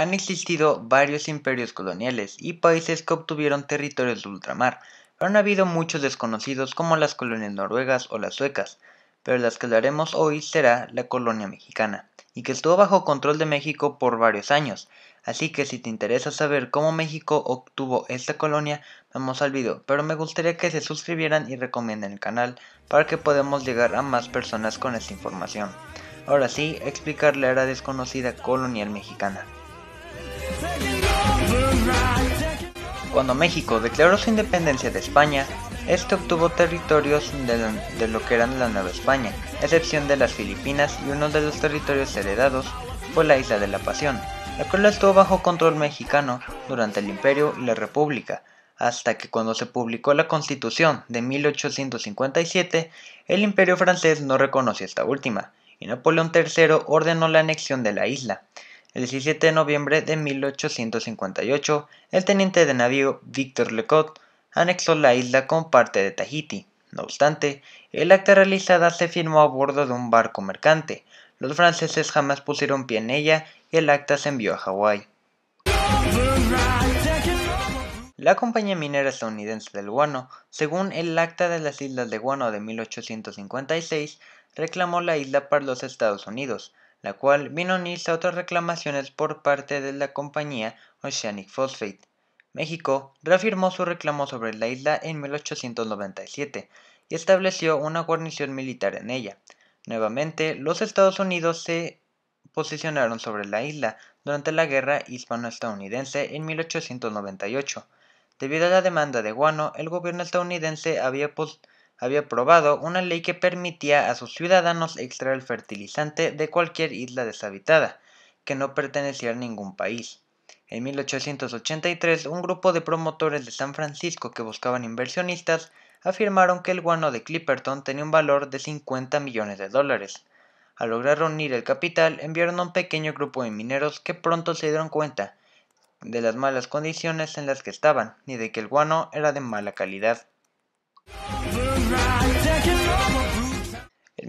han existido varios imperios coloniales y países que obtuvieron territorios de ultramar, pero han habido muchos desconocidos como las colonias noruegas o las suecas, pero las que hablaremos hoy será la colonia mexicana, y que estuvo bajo control de México por varios años, así que si te interesa saber cómo México obtuvo esta colonia, vamos al video, pero me gustaría que se suscribieran y recomienden el canal para que podamos llegar a más personas con esta información. Ahora sí, explicar la era desconocida colonial mexicana. Cuando México declaró su independencia de España, este obtuvo territorios de, lo que eran la Nueva España, excepción de las Filipinas y uno de los territorios heredados fue la Isla de la Pasión, la cual estuvo bajo control mexicano durante el Imperio y la República, hasta que cuando se publicó la Constitución de 1857, el Imperio francés no reconoció esta última, y Napoleón III ordenó la anexión de la isla. El 17 de noviembre de 1858, el teniente de navío Victor Lecot anexó la isla con parte de Tahiti. No obstante, el acta realizada se firmó a bordo de un barco mercante. Los franceses jamás pusieron pie en ella y el acta se envió a Hawái. La compañía minera estadounidense del guano, según el Acta de las Islas de Guano de 1856, reclamó la isla para los Estados Unidos, la cual vino unirse a otras reclamaciones por parte de la compañía Oceanic Phosphate. México reafirmó su reclamo sobre la isla en 1897 y estableció una guarnición militar en ella. Nuevamente, los Estados Unidos se posicionaron sobre la isla durante la Guerra Hispano-Estadounidense en 1898. Debido a la demanda de Guano, el gobierno estadounidense había había aprobado una ley que permitía a sus ciudadanos extraer el fertilizante de cualquier isla deshabitada, que no pertenecía a ningún país. En 1883, un grupo de promotores de San Francisco que buscaban inversionistas afirmaron que el guano de Clipperton tenía un valor de 50 millones de dólares. Al lograr reunir el capital, enviaron a un pequeño grupo de mineros que pronto se dieron cuenta de las malas condiciones en las que estaban ni de que el guano era de mala calidad.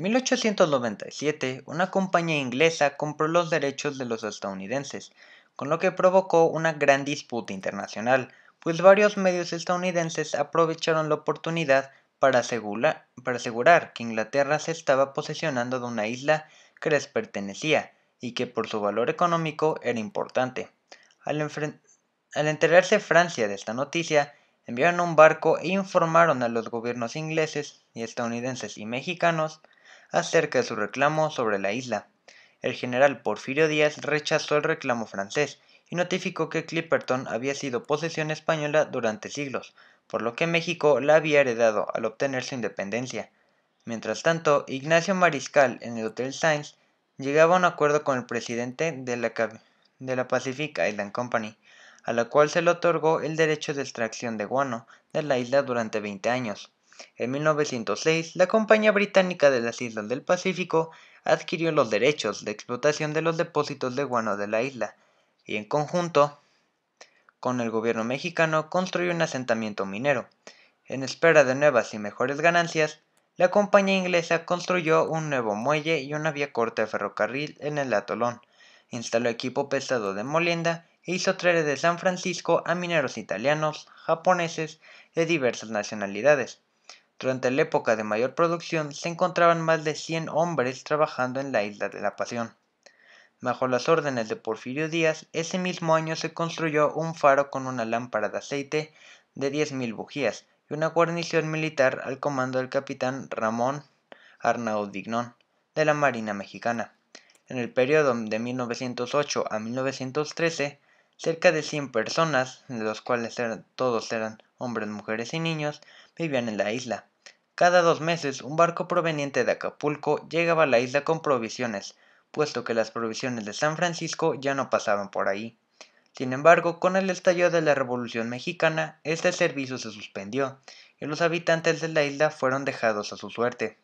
1897, una compañía inglesa compró los derechos de los estadounidenses, con lo que provocó una gran disputa internacional, pues varios medios estadounidenses aprovecharon la oportunidad para, asegurar que Inglaterra se estaba posesionando de una isla que les pertenecía y que por su valor económico era importante. Al, enterarse Francia de esta noticia, enviaron un barco e informaron a los gobiernos ingleses y estadounidenses y mexicanos acerca de su reclamo sobre la isla. El general Porfirio Díaz rechazó el reclamo francés y notificó que Clipperton había sido posesión española durante siglos, por lo que México la había heredado al obtener su independencia. Mientras tanto, Ignacio Mariscal en el Hotel Sainz llegaba a un acuerdo con el presidente de la, Pacific Island Company, a la cual se le otorgó el derecho de extracción de guano de la isla durante 20 años. En 1906, la Compañía Británica de las Islas del Pacífico adquirió los derechos de explotación de los depósitos de guano de la isla y en conjunto con el gobierno mexicano construyó un asentamiento minero. En espera de nuevas y mejores ganancias, la compañía inglesa construyó un nuevo muelle y una vía corta de ferrocarril en el atolón, instaló equipo pesado de molienda e hizo traer de San Francisco a mineros italianos, japoneses de diversas nacionalidades. Durante la época de mayor producción se encontraban más de 100 hombres trabajando en la Isla de la Pasión. Bajo las órdenes de Porfirio Díaz, ese mismo año se construyó un faro con una lámpara de aceite de 10.000 bujías y una guarnición militar al comando del capitán Ramón Arnaud Dignon de la Marina Mexicana. En el periodo de 1908 a 1913, cerca de 100 personas, de los cuales todos eran hombres, mujeres y niños, vivían en la isla. Cada dos meses un barco proveniente de Acapulco llegaba a la isla con provisiones, puesto que las provisiones de San Francisco ya no pasaban por ahí. Sin embargo, con el estallido de la Revolución Mexicana, este servicio se suspendió y los habitantes de la isla fueron dejados a su suerte.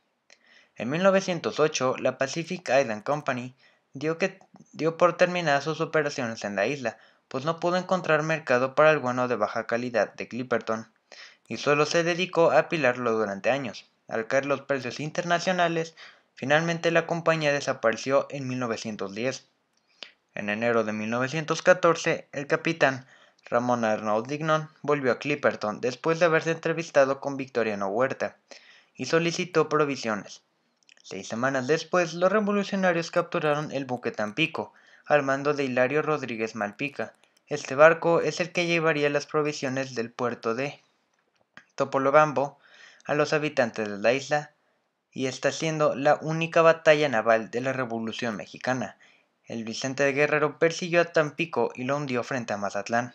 En 1908, la Pacific Island Company dio, por terminadas sus operaciones en la isla, pues no pudo encontrar mercado para el bueno de baja calidad de Clipperton y solo se dedicó a apilarlo durante años. Al caer los precios internacionales, finalmente la compañía desapareció en 1910. En enero de 1914, el capitán Ramón Arnaud Dignon volvió a Clipperton después de haberse entrevistado con Victoriano Huerta y solicitó provisiones. Seis semanas después, los revolucionarios capturaron el buque Tampico, al mando de Hilario Rodríguez Malpica. Este barco es el que llevaría las provisiones del puerto de Topolobampo a los habitantes de la isla y está siendo la única batalla naval de la Revolución Mexicana. El Vicente de Guerrero persiguió a Tampico y lo hundió frente a Mazatlán.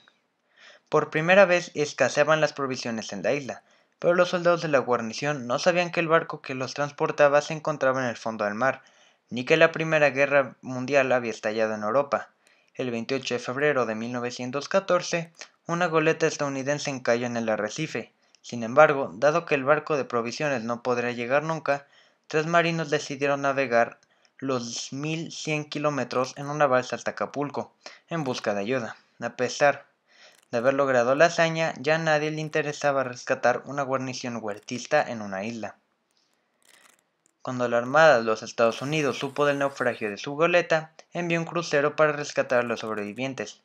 Por primera vez escaseaban las provisiones en la isla, pero los soldados de la guarnición no sabían que el barco que los transportaba se encontraba en el fondo del mar, ni que la Primera Guerra Mundial había estallado en Europa. El 28 de febrero de 1914, una goleta estadounidense encalló en el arrecife, sin embargo, dado que el barco de provisiones no podría llegar nunca, tres marinos decidieron navegar los 1100 kilómetros en una balsa hasta Acapulco, en busca de ayuda. A pesar de haber logrado la hazaña, ya nadie le interesaba rescatar una guarnición huertista en una isla. Cuando la Armada de los Estados Unidos supo del naufragio de su goleta, envió un crucero para rescatar a los sobrevivientes.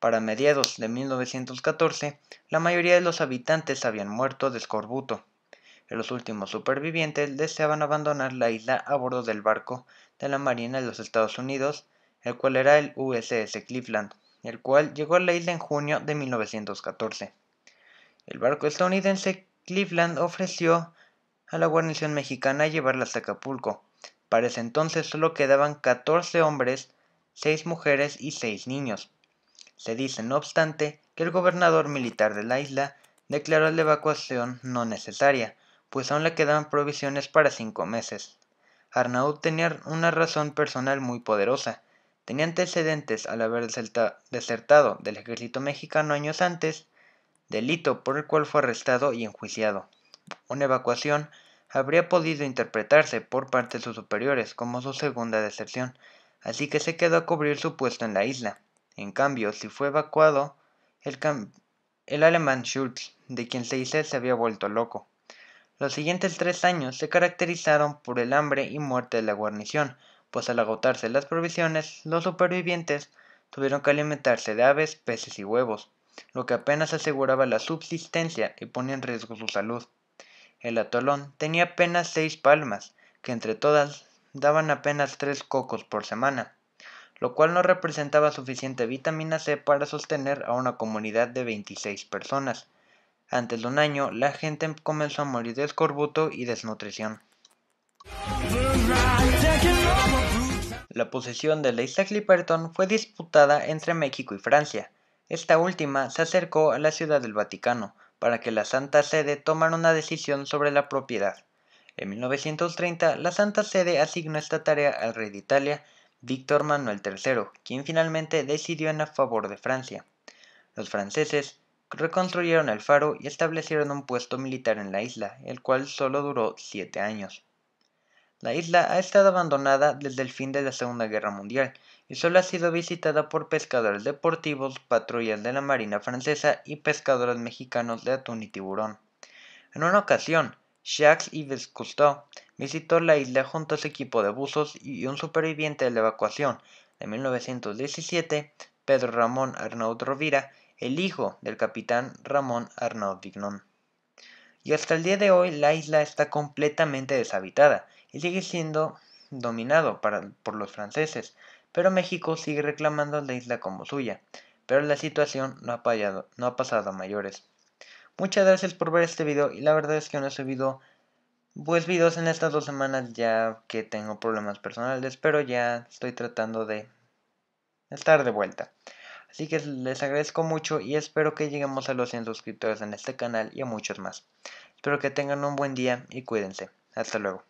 Para mediados de 1914, la mayoría de los habitantes habían muerto de escorbuto. Los últimos supervivientes deseaban abandonar la isla a bordo del barco de la Marina de los Estados Unidos, el cual era el USS Cleveland, el cual llegó a la isla en junio de 1914. El barco estadounidense Cleveland ofreció a la guarnición mexicana llevarla hasta Acapulco. Para ese entonces solo quedaban 14 hombres, 6 mujeres y 6 niños. Se dice, no obstante, que el gobernador militar de la isla declaró la evacuación no necesaria, pues aún le quedaban provisiones para cinco meses. Arnaud tenía una razón personal muy poderosa. Tenía antecedentes al haber desertado del ejército mexicano años antes, delito por el cual fue arrestado y enjuiciado. Una evacuación habría podido interpretarse por parte de sus superiores como su segunda deserción, así que se quedó a cubrir su puesto en la isla. En cambio, si fue evacuado, el, el alemán Schultz, de quien se dice se había vuelto loco. Los siguientes tres años se caracterizaron por el hambre y muerte de la guarnición, pues al agotarse las provisiones, los supervivientes tuvieron que alimentarse de aves, peces y huevos, lo que apenas aseguraba la subsistencia y ponía en riesgo su salud. El atolón tenía apenas seis palmas, que entre todas daban apenas tres cocos por semana lo cual no representaba suficiente vitamina C para sostener a una comunidad de 26 personas. Antes de un año, la gente comenzó a morir de escorbuto y desnutrición. La posesión de la isla fue disputada entre México y Francia. Esta última se acercó a la Ciudad del Vaticano para que la Santa Sede tomara una decisión sobre la propiedad. En 1930, la Santa Sede asignó esta tarea al rey de Italia Víctor Manuel III, quien finalmente decidió en favor de Francia. Los franceses reconstruyeron el faro y establecieron un puesto militar en la isla, el cual solo duró siete años. La isla ha estado abandonada desde el fin de la Segunda Guerra Mundial y solo ha sido visitada por pescadores deportivos, patrullas de la Marina francesa y pescadores mexicanos de atún y tiburón. En una ocasión, Jacques Yves Cousteau, Visitó la isla junto a su equipo de buzos y un superviviente de la evacuación de 1917, Pedro Ramón Arnaud Rovira, el hijo del capitán Ramón Arnaud Vignon. Y hasta el día de hoy la isla está completamente deshabitada y sigue siendo dominado por los franceses, pero México sigue reclamando la isla como suya, pero la situación no ha, no ha pasado a mayores. Muchas gracias por ver este video y la verdad es que no he subido pues videos en estas dos semanas ya que tengo problemas personales, pero ya estoy tratando de estar de vuelta. Así que les agradezco mucho y espero que lleguemos a los 100 suscriptores en este canal y a muchos más. Espero que tengan un buen día y cuídense. Hasta luego.